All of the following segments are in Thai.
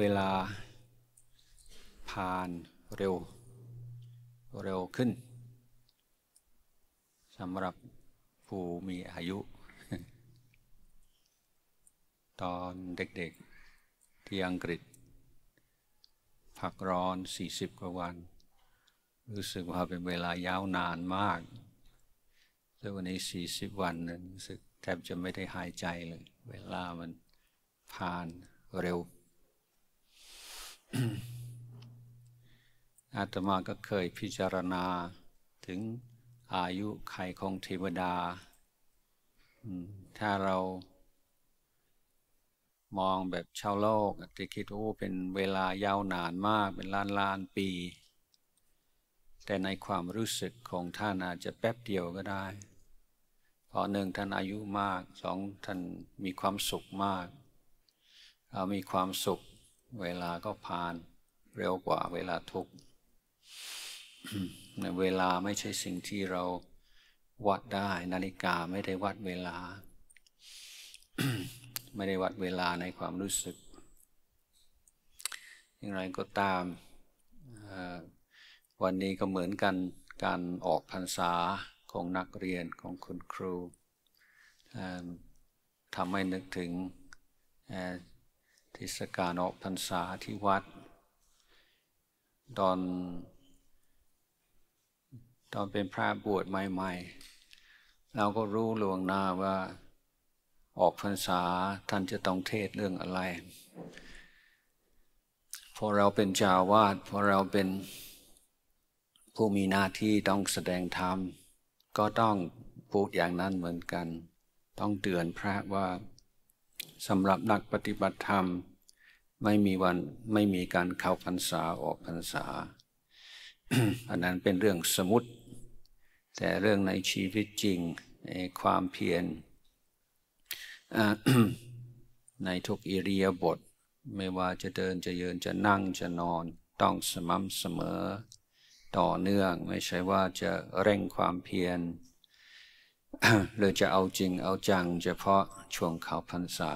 เวลาผ่านเร็วเร็วขึ้นสำหรับผู้มีอายุ ตอนเด็กๆที่อังกฤษผักร้อน 40 กว่าวัน รู้สึกว่าเป็นเวลายาวนานมากแต่วันนี้ 40 วันนั้นรู้สึกแทบจะไม่ได้หายใจเลย เวลามันผ่านเร็วอาตมาก็เคยพิจารณาถึงอายุไขของเทวดาถ้าเรา มองแบบชาวโลกจะคิดโอ้เป็นเวลายาวนานมากเป็นล้านล้านปี แต่ในความรู้สึกของท่านอาจจะแป๊บเดียวก็ได้เพราะหนึ่งท่านอายุมาก สองท่านมีความสุขมากเรามีความสุขเวลาก็ผ่านเร็วกว่าเวลาทุกเวลาไม่ใช่สิ่งที่เราวัดได้นาฬิกาไม่ได้วัดเวลา ไม่ได้วัดเวลาในความรู้สึก อย่างไรก็ตามวันนี้ก็เหมือนกันการออกพรรษาของนักเรียนของคุณครูทำให้นึกถึงที่สการออกพรรษาที่วัด ตอน ตอนเป็นพระบวชใหม่ ๆ เราก็รู้ลวงหน้าว่าออกพรรษาท่านจะต้องเทศเรื่องอะไรพอเราเป็นจาวาดพอเราเป็นผู้มีหน้าที่ต้องแสดงธรรม ก็ต้องพูดอย่างนั้นเหมือนกัน ต้องเตือนพระว่าสำหรับนักปฏิบัติธรรมไม่มีวันไม่มีการเข้าพรรษาออกพรรษา อันนั้นเป็นเรื่องสมมติ แต่เรื่องในชีวิตจริงในความเพียรในทุกอิริยาบถไม่ว่าจะเดินจะยืนจะนั่งจะนอนต้องสม่ำเสมอ ต่อเนื่องไม่ใช่ว่าจะเร่งความเพียรหรือจะเอาจริงเอาจัง เฉพาะช่วงเขาพรรษา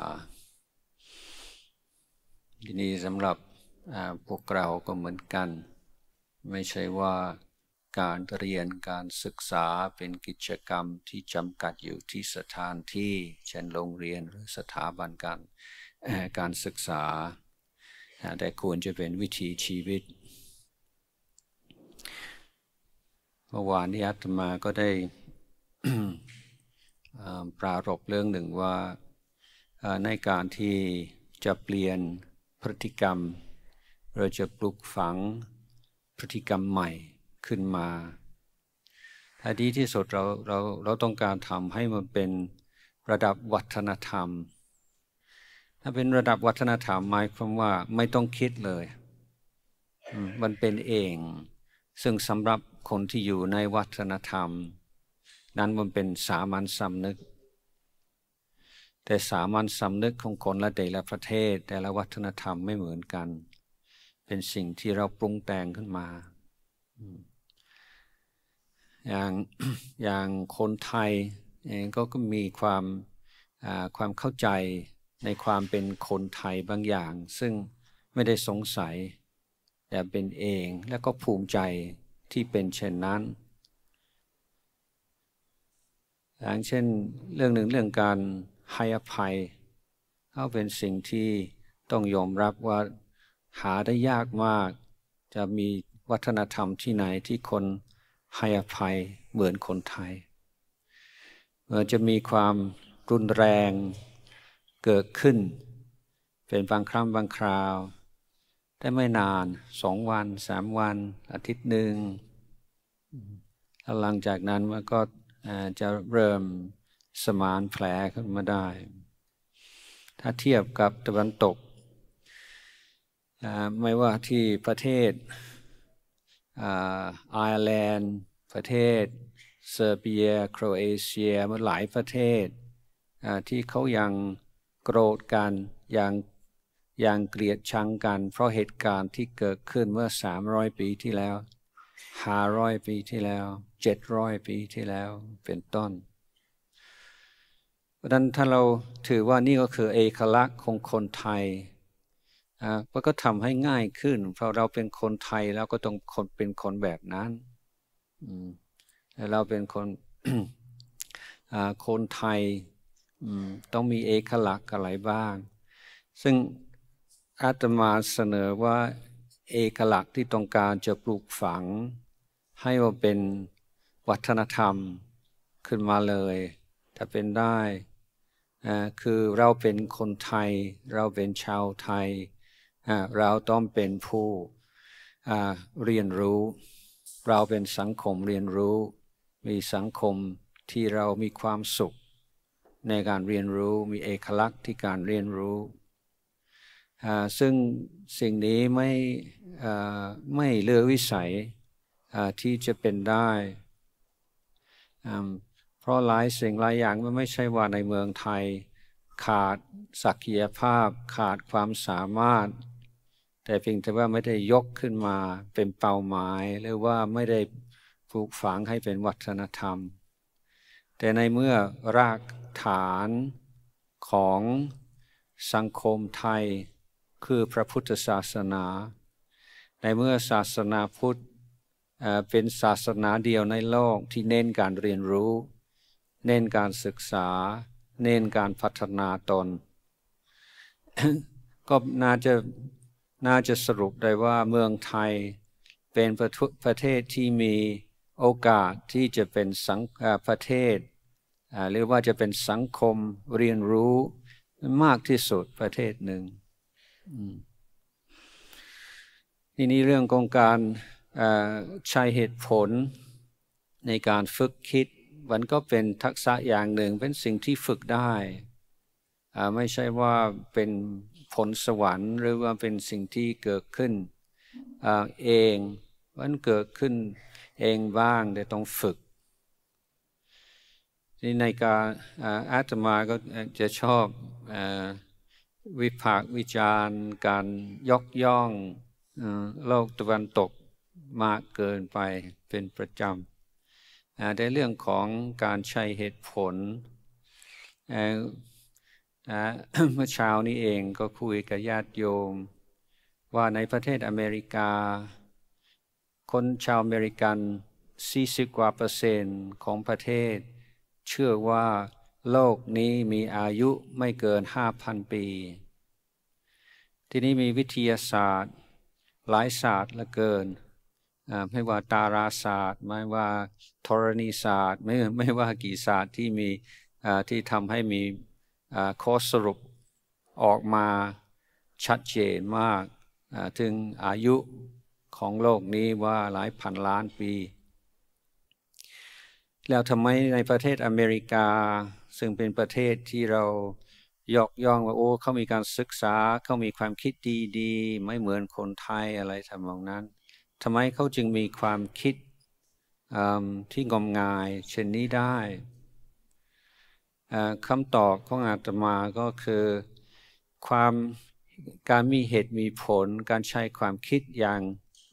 ยินดีสำหรับพวกเราก็เหมือนกัน ไม่ใช่ว่าการเรียนการศึกษาเป็นกิจกรรมที่จำกัดอยู่ที่สถานที่ เช่นโรงเรียนหรือสถาบันการการศึกษา แต่ควรจะเป็นวิถีชีวิต เมื่อวานนี้อาตมาก็ได้ปรารบเรื่องหนึ่งว่าในการที่จะเปลี่ยนพฤติกรรม เราจะปลุกฝังพฤติกรรมใหม่ขึ้นมาท้ายดีที่สุดเราเราเราต้องการทำให้มันเป็นระดับวัฒนธรรม ถ้าเป็นระดับวัฒนธรรมหมายความว่า ไม่ต้องคิดเลย มันเป็นเอง ซึ่งสำหรับคนที่อยู่ในวัฒนธรรม นั้นมันเป็นสามัญสำนึกแต่สามัญสำนึกของคนละแต่ละประเทศ แต่ละวัฒนธรรมไม่เหมือนกัน เป็นสิ่งที่เราปรุงแต่งขึ้นมา อย่างอย่างคนไทยเองก็มีความความเข้าใจในความเป็นคนไทยบางอย่าง ซึ่งไม่ได้สงสัย แต่เป็นเองและก็ภูมิใจที่เป็นเช่นนั้น อย่างเช่นเรื่องหนึ่งเรื่องการให้อภัยก็เป็นสิ่งที่ต้องยอมรับว่าหาได้ยากมาก จะมีวัฒนธรรมที่ไหนที่คนให้อภัย เหมือนคนไทยเมื่อจะมีความรุนแรงเกิดขึ้น เป็นบางครั้งบางคราว ได้ไม่นานสองวันสามวัน อาทิตย์หนึ่งแล้วหลังจากนั้นมันก็จะเริ่มสมานแผลขึ้นมาได้ ถ้าเทียบกับตะวันตก ไม่ว่าที่ประเทศไอร์แลนด์ ประเทศ เซอร์เบีย โครเอเชียมันหลายประเทศ ที่เขายังโกรธกันยังยังเกลียดชังกัน เพราะเหตุการณ์ที่เกิดขึ้นเมื่อ 300 ปีที่แล้ว 500 ปีที่แล้ว700ปีที่แล้ว เป็นต้นราะนั้นถ้าเราถือว่านี่ก็คือ เอกลักษณ์ของคนไทยนะมันก็ทำให้ง่ายขึ้น เพราะเราเป็นคนไทยแล้วก็ต้องคนเป็นคนแบบนั้น อืมแเราเป็นคนคนไทยต้องมีเอกลักษณ์อะไรบ้าง ซึ่งอาตมาเสนอว่าเอกลักษณ์ที่ต้องการจะปลูกฝัง ให้ว่าเป็นวัฒนธรรมขึ้นมาเลย ถ้าเป็นได้คือเราเป็นคนไทย เราเป็นชาวไทย เราต้องเป็นผู้เรียนรู้ เราเป็นสังคมเรียนรู้ มีสังคมที่เรามีความสุขในการเรียนรู้ มีเอกลักษณ์ที่การเรียนรู้ซึ่งสิ่งนี้ไม่ไม่เลือวิสัยที่จะเป็นได้เพราะหลายสิ่งหลายอย่างมันไม่ใช่ว่าในเมืองไทย ขาดศักยภาพขาดความสามารถ แต่เพียงแต่ว่าไม่ได้ยกขึ้นมาเป็นเป้าหมายหรือว่าไม่ได้ปลูกฝังให้เป็นวัฒนธรรม แต่ในเมื่อรากฐานของสังคมไทยคือพระพุทธศาสนา ในเมื่อศาสนาพุทธเป็นศาสนาเดียวในโลกที่เน้นการเรียนรู้เน้นการศึกษาเน้นการพัฒนาตน ก็น่าจะน่าจะสรุปได้ว่าเมืองไทยเป็นประประเทศที่มีโอกาสที่จะเป็นสังประเทศหรือว่าจะเป็นสังคมเรียนรู้มากที่สุดประเทศหนึ่งทีนี้เรื่องของการใช้เหตุผลในการฝึกคิดมันก็เป็นทักษะอย่างหนึ่งเป็นสิ่งที่ฝึกได้ ไม่ใช่ว่าเป็นผลสวรรค์หรือว่าเป็นสิ่งที่เกิดขึ้นอเองมันเกิดขึ้น เองบ้างแต่ต้องฝึกนี่ในการอาตมาก็จะชอบอวิพากวิจารณ์การยกย่องโลกตะวันตกมากเกินไปเป็นประจำในเรื่องของการใช้เหตุผล เมื่อเช้านี้เองก็คุยกับญาติโยม ว่าในประเทศอเมริกา คนชาวอเมริกัน 40 กว่าเปอร์เซ็นต์ของประเทศ เชื่อว่าโลกนี้มีอายุไม่เกิน 5,000 ปี ที่นี้มีวิทยาศาสตร์ หลายศาสตร์ละเกินไม่ว่าตาราศาสตร์ ไม่ว่าธรณีศาสตร์ ไม่ไม่ว่ากี่ศาสตร์ที่มีที่ทำให้มีข้อสรุปออกมาชัดเจนมาก ถึงอายุของโลกนี้ว่าหลายพันล้านปี แล้วทำไมในประเทศอเมริกา ซึ่งเป็นประเทศที่เรายกย่องว่าโอ้เขามีการศึกษา เขามีความคิดดีๆ ไม่เหมือนคนไทยอะไรทำนองนั้นทำไมเขาจึงมีความคิดที่งมงายเช่นนี้ได้คำตอบของอาตมาก็คือความการมีเหตุมีผลการใช้ความคิดอย่าง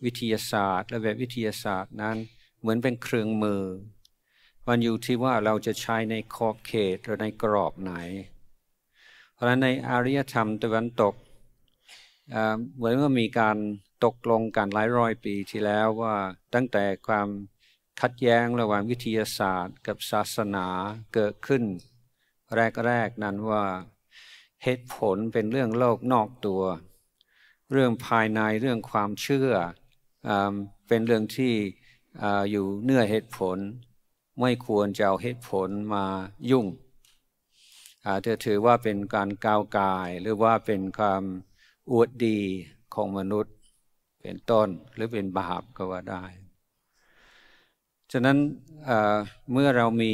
วิทยาศาสตร์ และแบบวิทยาศาสตร์นั้นเหมือนเป็นเครื่องมือมันอยู่ที่ว่าเราจะใช้ในขอบเขตหรือในกรอบไหน เพราะฉะนั้นในอารยธรรมตะวันตกเหมือนว่ามีการตกลงกันหลายร้อยปีที่แล้วว่าตั้งแต่ความขัดแย้งระหว่างวิทยาศาสตร์ กับศาสนาเกิดขึ้น แรกๆนั้นว่าเหตุผลเป็นเรื่องโลกนอกตัว เรื่องภายในเรื่องความเชื่ออเป็นเรื่องที่ออยู่เนื้อเหตุผล ไม่ควรจะเอาเหตุผลมายุ่งเธอถือว่าเป็นการก้าวกายหรือว่าเป็นความอวดดีของมนุษย์เป็นต้นหรือเป็นบาปก็ว่าได้ฉะนั้นเมื่อเรามี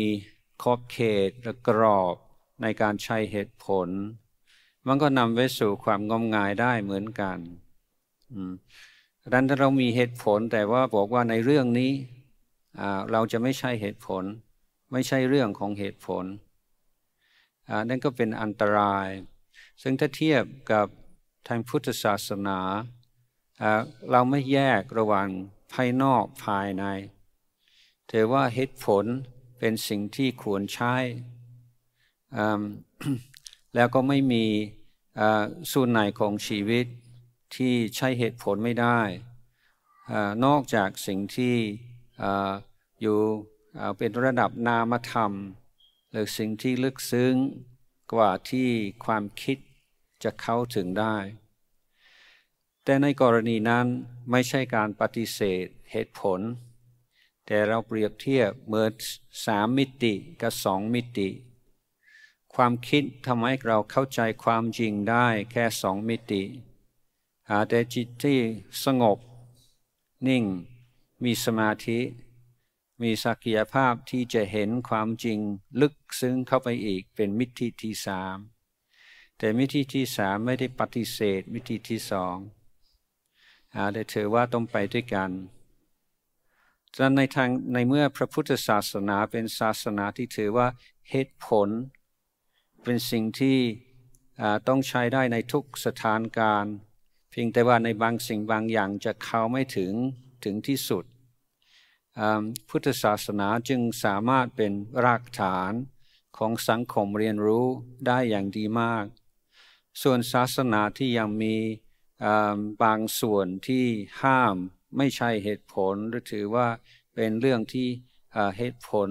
ขอบเขตและกรอบในการใช้เหตุผล มันก็นำไปสู่ความงมงายได้เหมือนกันดังนั้นถ้าเรามีเหตุผลแต่ว่าบอกว่าในเรื่องนี้เราจะไม่ใช่เหตุผล ไม่ใช่เรื่องของเหตุผล นั่นก็เป็นอันตราย ซึ่งถ้าเทียบกับทางพุทธศาสนา เราไม่แยกระหว่างภายนอกภายในถือว่าเหตุผลเป็นสิ่งที่ควรใช้แล้วก็ไม่มีส่วนไหนของชีวิตที่ใช้เหตุผลไม่ได้ นอกจากสิ่งที่อยู่เป็นระดับนามธรรม หรือสิ่งที่ลึกซึ้งกว่าที่ความคิดจะเข้าถึงได้ แต่ในกรณีนั้นไม่ใช่การปฏิเสธเหตุผล แต่เราเปรียบเทียบเมื่อสามมิติกับสองมิติ ความคิดทำให้เราเข้าใจความจริงได้แค่สองมิติ หาแต่จิตที่สงบ นิ่ง มีสมาธิ มีศักยภาพที่จะเห็นความจริงลึกซึ้งเข้าไปอีกเป็นมิติที่สามแต่วิธีที่สามไม่ได้ปฏิเสธวิธีที่สองอาจจะถือว่าต้องไปด้วยกันดังนั้นในทางในเมื่อพระพุทธศาสนาเป็นศาสนาที่ถือว่าเหตุผล เป็นสิ่งที่ต้องใช้ได้ในทุกสถานการณ์ เพียงแต่ว่าในบางสิ่งบางอย่างจะเข้าไม่ถึงถึงที่สุด พุทธศาสนาจึงสามารถเป็นรากฐานของสังคมเรียนรู้ได้อย่างดีมากส่วนศาสนาที่ยังมีบางส่วนที่ห้ามไม่ใช่เหตุผลหรือถือว่าเป็นเรื่องที่เหตุผล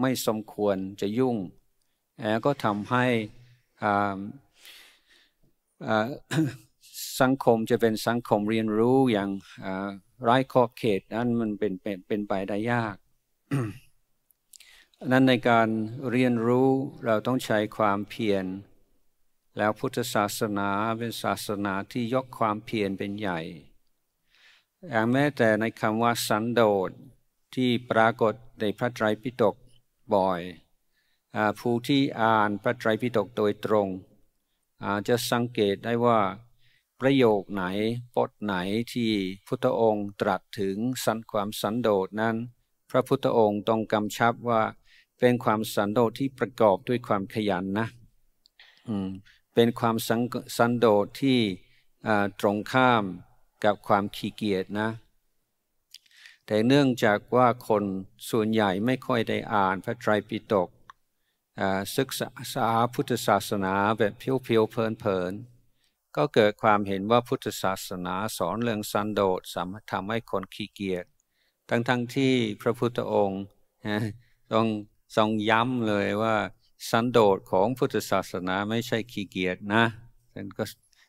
ไม่สมควรจะยุ่งแล้วก็ทำให้สังคมจะเป็นสังคมเรียนรู้อย่างไร้ขอบเขตนั้นมันเป็นเป็นเป็นไปได้ยากนั้นในการเรียนรู้เราต้องใช้ความเพียรแล้วพุทธศาสนา เป็นศาสนาที่ยกความเพียรเป็นใหญ่อย่างแม้แต่ในคำว่า สันโดษที่ปรากฏในพระไตรปิฎกบ่อยผู้ที่อ่านพระไตรปิฎกโดยตรง อาจจะสังเกตได้ว่า ประโยคไหนบทไหนที่พุทธองค์ตรัสถึงสันความสันโดษนั้น พระพุทธองค์ต้องกำชับว่าเป็นความสันโดษที่ประกอบด้วยความขยันนะ อืมเป็นความสันโดษที่ตรงข้ามกับความขี้เกียจนะ แต่เนื่องจากว่าคนส่วนใหญ่ไม่ค่อยได้อ่านพระไตรปิฎกศึกษาพุทธศาสนาแบบเพียวๆเพลินๆ ก็เกิดความเห็นว่าพุทธศาสนาสอนเรื่องสันโดษสามารถทำให้คนขี้เกียจทั้งๆทที่พระพุทธองค์ต้องทรงย้ำเลยว่าสันโดษของพุทธศาสนาไม่ใช่ขี้เกียจนะท่านก็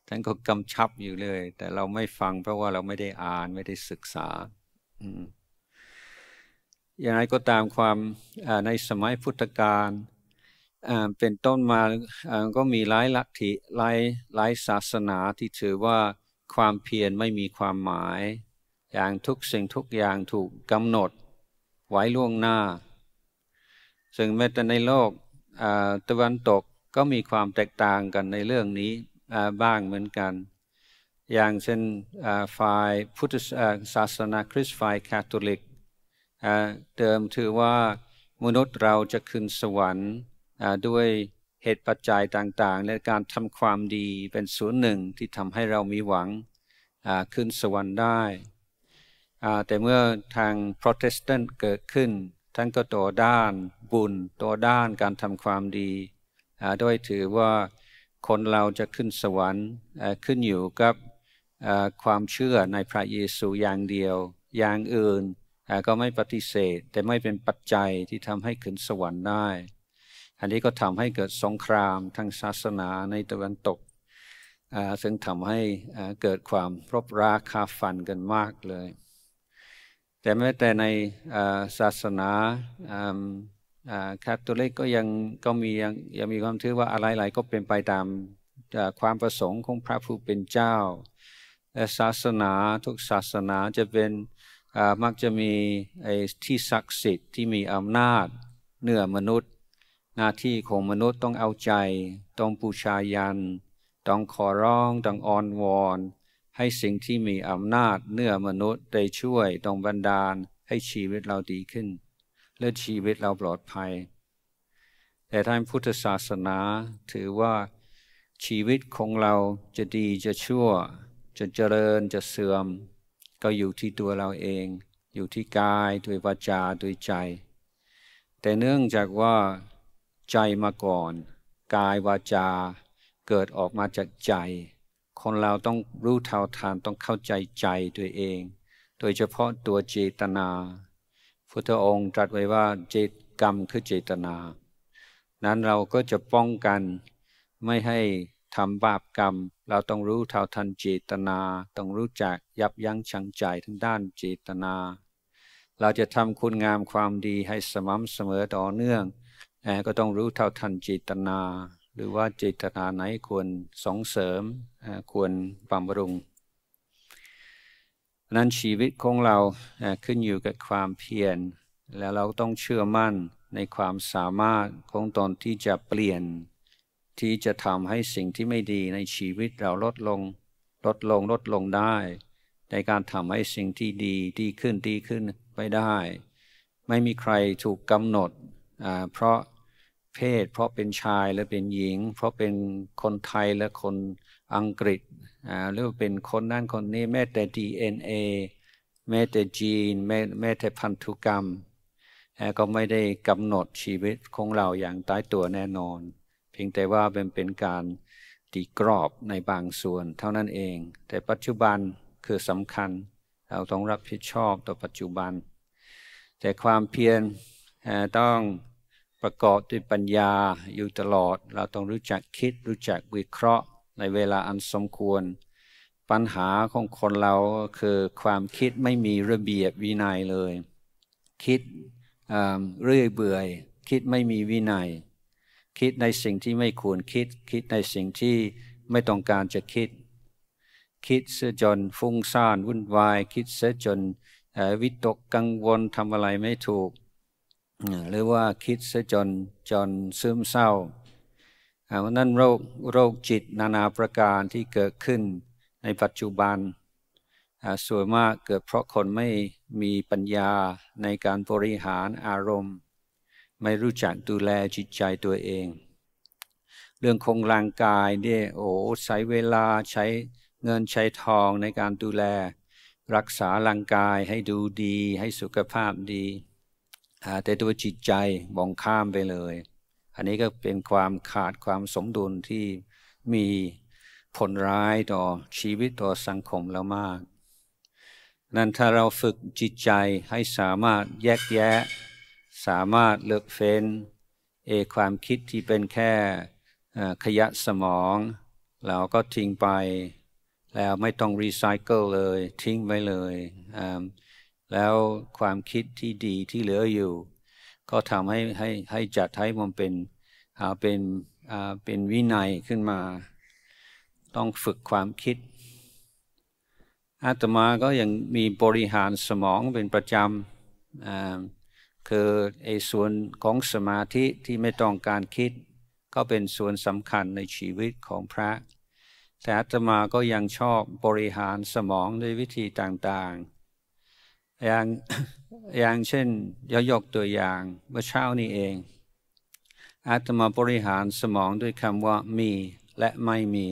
ท่านก็กำชับอยู่เลย แต่เราไม่ฟังเพราะว่าเราไม่ได้อ่านไม่ได้ศึกษา อย่างไรก็ตามความในสมัยพุทธกาลเป็นต้นมาก็มีหลายลัทธิหลายหลายศาสนาที่ถือว่าความเพียรไม่มีความหมาย อย่างทุกสิ่งทุกอย่างถูกกำหนดไว้ล่วงหน้า ซึ่งแม้แต่ในโลกตะวันตกก็มีความแตกต่างกันในเรื่องนี้บ้างเหมือนกัน อย่างเช่นฝ่ายพุทธศาสนาคริสต์ฝ่ายคาทอลิกเดิมถือว่ามนุษย์เราจะขึ้นสวรรค์ด้วยเหตุปัจจัยต่างๆ และการทำความดีเป็นส่วนหนึ่ง ที่ทำให้เรามีหวังขึ้นสวรรค์ได้ แต่เมื่อทางโปรเตสแตนต์เกิดขึ้นท่านก็ต่อด้านบุญตัวด้านการทำความดีโดยถือว่าคนเราจะขึ้นสวรรค์ขึ้นอยู่กับความเชื่อในพระเยซูอย่างเดียว อย่างอื่นก็ไม่ปฏิเสธ แต่ไม่เป็นปัจจัยที่ทำให้ขึ้นสวรรค์ได้ อันนี้ก็ทำให้เกิดสงครามทางศาสนาในตะวันตกซึ่งทำให้เกิดความรบราคาฟันกันมากเลย แต่แม้แต่ในศาสนาคาทอลิกก็ยังก็มียังยังมีความถือว่าอะไรหลายก็เป็นไปตามความประสงค์ของพระผู้เป็นเจ้าศาสนาทุกศาสนาจะเป็นมักจะมีไอ้ที่ศักดิ์สิทธิ์ที่มีอำนาจเหนือมนุษย์ หน้าที่ของมนุษย์ต้องเอาใจ ต้องปูชายัน ต้องขอร้องต้องอ้อนวอนให้สิ่งที่มีอำนาจเหนือมนุษย์ได้ช่วยต้องบันดาลให้ชีวิตเราดีขึ้นและชีวิตเราปลอดภัย แต่ทางพุทธศาสนาถือว่า ชีวิตของเราจะดีจะชั่ว จะเจริญจะเสื่อม ก็อยู่ที่ตัวเราเอง อยู่ที่กายด้วยวาจาด้วยใจ แต่เนื่องจากว่าใจมาก่อน กายวาจาเกิดออกมาจากใจ คนเราต้องรู้เท่าทานต้องเข้าใจใจตัวเอง โดยเฉพาะตัวเจตนาพุทธองค์ตรัสไว้ว่าเจตกรรมคือเจตนา นั้นเราก็จะป้องกันไม่ให้ทำบาปกรรม เราต้องรู้เท่าทันเจตนา ต้องรู้จักยับยั้งชั่งใจทั้งด้านเจตนา เราจะทำคุณงามความดีให้สม่ำเสมอต่อเนื่องก็ต้องรู้เท่าทันเจตนา หรือว่าเจตนาไหนควรส่งเสริมควรบำรุงนั้นชีวิตของเราขึ้นอยู่กับความเพียรแล้วเราต้องเชื่อมั่นในความสามารถของตนที่จะเปลี่ยน ที่จะทำให้สิ่งที่ไม่ดีในชีวิตเราลดลงลดลงลดลงได้ในการทำให้สิ่งที่ดี ดีขึ้นดีขึ้นไปได้ ไม่มีใครถูกกำหนดเพราะเพศ เพราะเป็นชายและเป็นหญิง เพราะเป็นคนไทยและคนอังกฤษหรือเป็นคนนั่นคนนี้ แม้แต่ DNA แม้แต่จีนแม้แม้แต่พันธุกรรม ก็ไม่ได้กำหนดชีวิตของเราอย่างตายตัวแน่นอน เพียงแต่ว่าเป็นเป็นการตีกรอบในบางส่วนเท่านั้นเอง แต่ปัจจุบันคือสำคัญ เราต้องรับผิดชอบต่อปัจจุบัน แต่ความเพียรต้องประกอบด้วยปัญญาอยู่ตลอด เราต้องรู้จักคิดรู้จักวิเคราะห์ในเวลาอันสมควร ปัญหาของคนเราคือความคิดไม่มีระเบียบวินัยเลย คิดเรื่อยเบื่อคิดไม่มีวินัย คิดในสิ่งที่ไม่ควรคิดคิดในสิ่งที่ไม่ต้องการจะคิด คิดเสียจนฟุ้งซ่าน วุ่นวายคิดเสียจนวิตกกังวลทำอะไรไม่ถูกหรือว่าคิดเสียจนจนซึมเศร้าเพราะนั้นโรคโรคจิตนานาประการที่เกิดขึ้นในปัจจุบันส่วนมากเกิดเพราะคนไม่มีปัญญาในการบริหารอารมณ์ ไม่รู้จักดูแลจิตใจตัวเอง เรื่องคงร่างกายเนี่ยโอ้ใช้เวลาใช้เงินใช้ทองในการดูแล รักษาร่างกายให้ดูดีให้สุขภาพดี แต่ตัวจิตใจมองข้ามไปเลยอันนี้ก็เป็นความขาดความสมดุลที่มีผลร้ายต่อชีวิตต่อสังคมเรามาก นั้นถ้าเราฝึกจิตใจให้สามารถแยกแยะ สามารถเลือกเฟ้นเอความคิดที่เป็นแค่ขยะสมองเราก็ทิ้งไป แล้วไม่ต้องรีไซเคิลเลยทิ้งไปเลย แล้วความคิดที่ดีที่เหลืออยู่ก็ทำให้ให้ให้จัดให้มันเป็นเป็นเป็นวินัยขึ้นมา ต้องฝึกความคิด อาตมาก็ยังมีบริหารสมองเป็นประจำคือไอ้ส่วนของสมาธิที่ไม่ต้องการคิด ก็เป็นส่วนสำคัญในชีวิตของพระ แต่อาตมาก็ยังชอบบริหารสมองด้วยวิธีต่างๆอย่างอย่างเช่นยกยกตัวอย่างเมื่อเช้านี้เอง อาตมาบริหารสมองด้วยคำว่ามีและไม่มี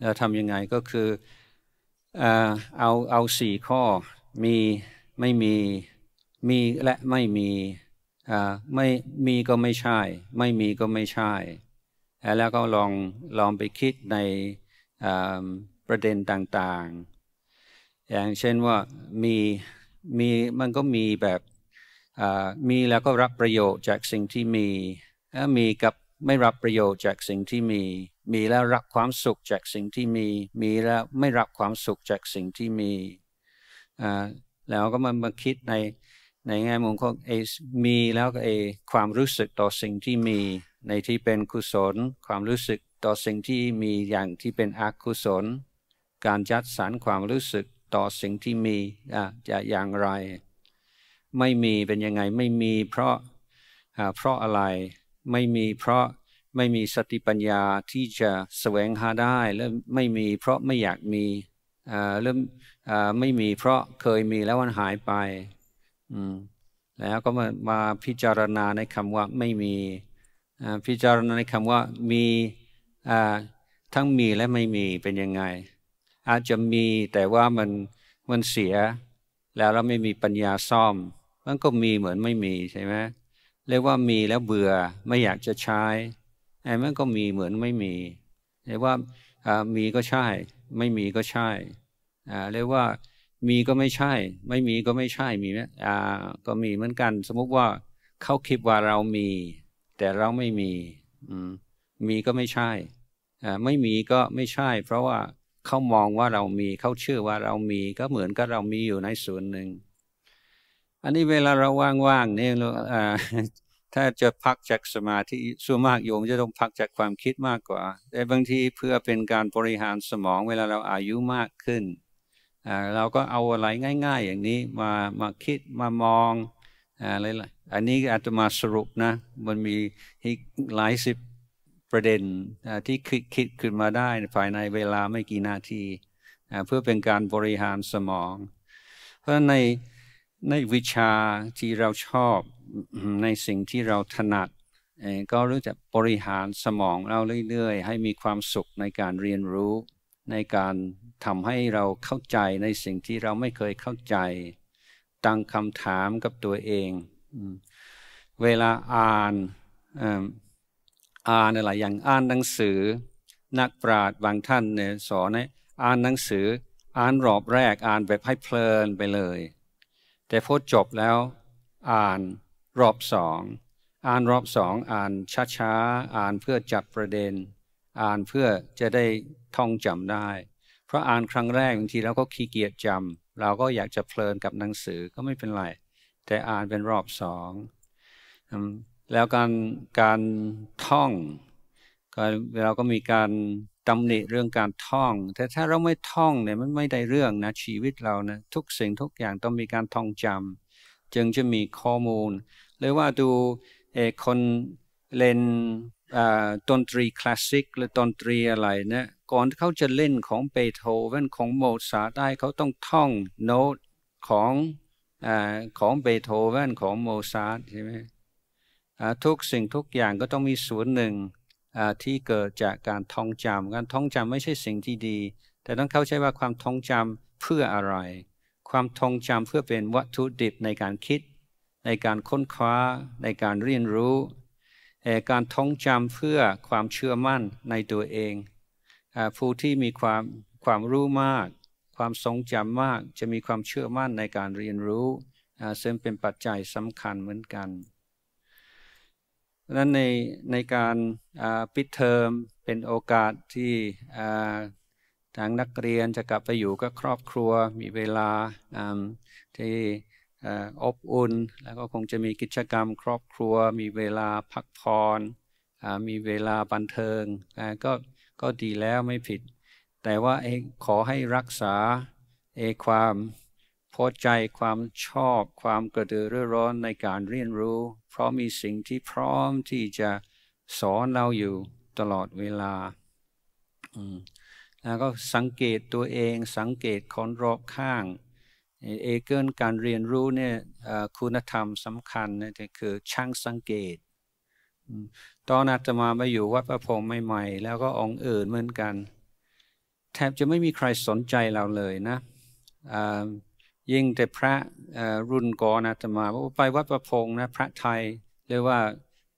เราทำยังไงก็คือเอาเอาสี่ข้อมีไม่มีมีและไม่มีไม่มีก็ไม่ใช่ ไม่มีก็ไม่ใช่ แล้วก็ลองลองไปคิดในประเด็นต่างๆอย่างเช่นว่ามีมี มันก็มีแบบมีแล้วก็รับประโยชน์จากสิ่งที่มี มีกับไม่รับประโยชน์จากสิ่งที่มี มีแล้วรับความสุขจากสิ่งที่มี มีแล้วไม่รับความสุขจากสิ่งที่มี แล้วก็มันมาคิดในในแง่มุมของเอมีแล้วก็เอความรู้สึกต่อสิ่งที่มีในที่เป็นกุศล ความรู้สึกต่อสิ่งที่มีอย่างที่เป็นอกุศล การจัดสรรความรู้สึกต่อสิ่งที่มีจะอย่างไร ไม่มีเป็นยังไงไม่มีเพราะเพราะอะไรไม่มีเพราะไม่มีสติปัญญาที่จะแสวงหาได้ แล้วไม่มี เพราะไม่อยากมีเริ่มไม่มีเพราะเคยมีแล้วมันหายไปแล้วก็มามาพิจารณาในคำว่าไม่มีพิจารณาในคำว่ามีทั้งมีและไม่มีเป็นยังไงอาจจะมีแต่ว่ามันมันเสียแล้วเราไม่มีปัญญาซ่อม มันก็มีเหมือนไม่มีใช่ไหมเรียกว่ามีแล้วเบื่อไม่อยากจะใช้ไอ้มันก็มีเหมือนไม่มีเรียกว่ามีก็ใช่ ไม่มีก็ใช่เรียกว่า มีก็ไม่ใช่ ไม่มีก็ไม่ใช่ มีไหมอ่า ก็มีเหมือนกัน สมมุติว่าเขาคิดว่าเรามี แต่เราไม่มี อืมมีก็ไม่ใช่อ่าไม่มีก็ไม่ใช่ เพราะว่าเขามองว่าเรามีเขาเชื่อว่าเรามีก็เหมือนกับเรามีอยู่ในส่วนหนึ่ง อันนี้เวลาเราว่างๆเนี่ยถ้าจะพักจากสมาธิส่วนมากโยมจะต้องพักจากความคิดมากกว่าแต่บางทีเพื่อเป็นการบริหารสมองเวลาเราอายุมากขึ้น เราก็เอาอะไรง่าย ๆ อย่างนี้มามาคิดมามองอะไรอันนี้อาจจะมาสรุปนะมันมีหลายสิบประเด็นที่คิดคิดขึ้นมาได้ภายในเวลาไม่กี่นาทีเพื่อเป็นการบริหารสมอง เพราะในในวิชาที่เราชอบในสิ่งที่เราถนัดก็รู้จักบริหารสมอง เราเรื่อยๆให้มีความสุขในการเรียนรู้ในการทำให้เราเข้าใจในสิ่งที่เราไม่เคยเข้าใจ ตั้งคำถามกับตัวเองเวลาอ่านอ่านอะไรอย่างอ่านหนังสือนักปราชญ์บางท่านเนี่ยสอนให้อ่านหนังสืออ่านรอบแรก อ่านแบบให้เพลินไปเลย แต่พอจบแล้ว อ่านรอบสองอ่านรอบสองอ่านช้าๆอ่านเพื่อจับประเด็น อ่านเพื่อจะได้ท่องจำได้ เพราะอ่านครั้งแรกบางทีเราก็ขี้เกียจจำ เราก็อยากจะเพลินกับหนังสือก็ไม่เป็นไรแต่อ่านเป็นรอบสองแล้วการการท่องเราก็มีการตำหนิเรื่องการท่อง แต่ถ้าเราไม่ท่องเนี่ยมันไม่ได้เรื่องนะ ชีวิตเรานะ ทุกสิ่งทุกอย่างต้องมีการท่องจำจึงจะมีข้อมูลหรือว่าดูเอคนเล่นดนตรีคลาสสิกหรือดนตรีอะไรเนี่ยก่อนเขาจะเล่นของเบโธเฟนของโมซาร์ทได้เขาต้องท่องโน้ตของอของเบโธเฟนของโมซาร์ทใช่ไหมทุกสิ่งทุกอย่างก็ต้องมีศูนย์หนึ่งที่เกิดจากการท่องจำการท่องจำไม่ใช่สิ่งที่ดี แต่ต้องเข้าใจว่าความท่องจำเพื่ออะไร ความท่องจำเพื่อเป็นวัตถุดิบในการคิด ในการค้นคว้าในการเรียนรู้ การท่องจำเพื่อความเชื่อมั่นในตัวเองผู้ที่มีความความรู้มาก ความทรงจำมาก จะมีความเชื่อมั่นในการเรียนรู้ซึ่งเป็นปัจจัยสำคัญเหมือนกันเพราะนั้นในในการปิดเทอมเป็นโอกาสที่ทางนักเรียนจะกลับไปอยู่กับครอบครัว มีเวลาที่อบอุ่น แล้วก็คงจะมีกิจกรรมครอบครัว มีเวลาพักผ่อนมีเวลาบันเทิงก็ก็ดีแล้วไม่ผิด แต่ว่าขอให้รักษาเอความพอใจความชอบความกระตือรือร้อนในการเรียนรู้เพราะมีสิ่งที่พร้อมที่จะสอนเราอยู่ตลอดเวลาแล้วก็สังเกตตัวเองสังเกตคนรอบข้างเอเกิลการเรียนรู้เนี่ยคุณธรรมสำคัญนะคือช่างสังเกตตอนอาตมามาอยู่วัดประพงใหม่ๆแล้วก็องเอิญเหมือนกัน แทบจะไม่มีใครสนใจเราเลยนะยิ่งแต่พระรุ่นก่อนอาตมาว่าไปวัดประพงนะพระไทยหรือว่า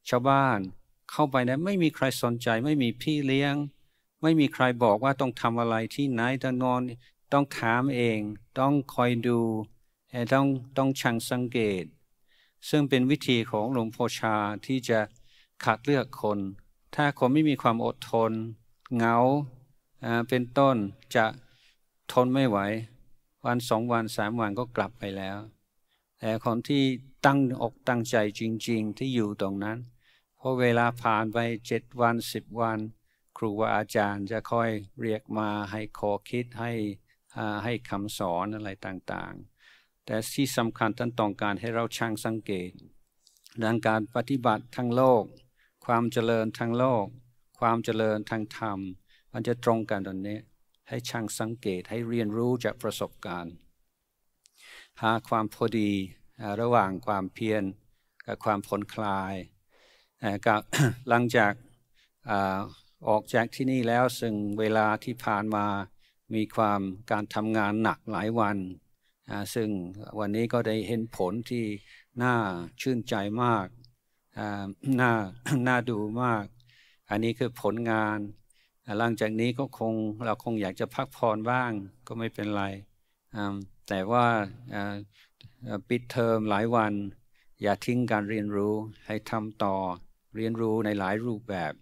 ชาวบ้านเข้าไปนะไม่มีใครสนใจไม่มีพี่เลี้ยง ไม่มีใครบอกว่าต้องทำอะไรที่ไหนต้องนอนต้องถามเอง ต้องคอยดูต้องต้องชังสังเกต ซึ่งเป็นวิธีของหลวงพ่อชาที่จะคัดเลือกคน ถ้าคนไม่มีความอดทนเหงาเป็นต้นจะทนไม่ไหววันสองวันสามวันก็กลับไปแล้ว แต่คนที่ตั้งอกตั้งใจจริงๆที่อยู่ตรงนั้นพอเวลาผ่านไปเจ็ดวันสิบวัน ครูว่าอาจารย์จะค่อยเรียกมาให้ขอคิดให้ให้คำสอนอะไรต่างๆ แต่ที่สำคัญท่านต้องการให้เราช่างสังเกตดังการปฏิบัติทั้งโลก ความเจริญทั้งโลก ความเจริญทางธรรม มันจะตรงกันตรงนี้ให้ช่างสังเกตให้เรียนรู้จากประสบการณ์ หาความพอดีระหว่างความเพียรกับความผลนคลายกับหลังจากออกจากที่นี่แล้วซึ่งเวลาที่ผ่านมามีความการทำงานหนักหลายวันซึ่งวันนี้ก็ได้เห็นผลที่น่าชื่นใจมากน่าน่าดูมาก อันนี้คือผลงานหลังจากนี้ก็คงเราคงอยากจะพักผ่อนบ้างก็ไม่เป็นไร แต่ว่าปิดเทอมหลายวันอย่าทิ้งการเรียนรู้ให้ทำต่อเรียนรู้ในหลายรูปแบบ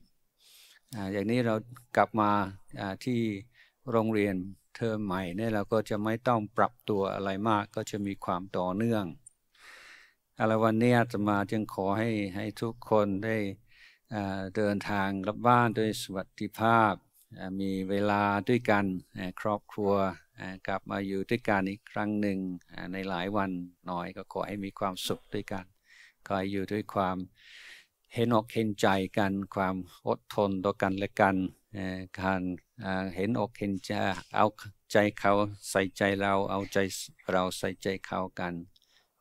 อย่างนี้เรากลับมาที่โรงเรียนเทอมใหม่เนี่ยเราก็จะไม่ต้องปรับตัวอะไรมากก็จะมีความต่อเนื่องอะไรวันนี้จะมาจึงขอให้ให้ทุกคนได้เดินทางกลับบ้านด้วยสวัสดิภาพ มีเวลาด้วยกันครอบครัวกลับมาอยู่ด้วยกันอีกครั้งหนึ่งในหลายวันน้อยก็ขอให้มีความสุขด้วยกันขออยู่ด้วยความเห็นอกเห็นใจกัน ความอดทนต่อกันและกันการเห็นอกเห็นใจเอาใจเขาใส่ใจเราเอาใจเราใส่ใจเขากัน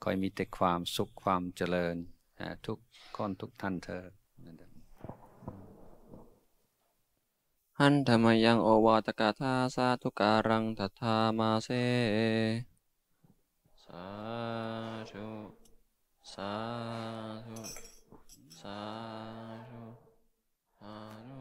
คอยมีแต่ความสุขความเจริญทุกคนทุกท่านเธอหันธรรมยังโอวาตกาธาสาธุการังทัทธามาเซสาธุสาธุสาธุสาธุ